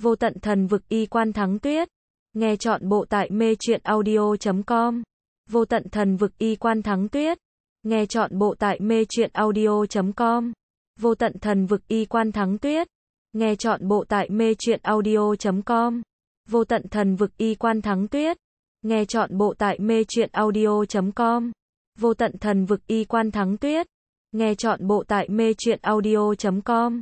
Vô tận thần vực y quan thắng tuyết. Nghe chọn bộ tại mê truyện audio.com. Vô tận thần vực y quan thắng tuyết. Nghe chọn bộ tại mê truyện audio.com. Vô tận thần vực y quan thắng tuyết. Nghe chọn bộ tại mê truyện audio.com. Vô tận thần vực y quan thắng tuyết. Nghe chọn bộ tại mê truyện audio.com. Vô tận thần vực y quan thắng tuyết. Nghe chọn bộ tại mê truyện audio.com.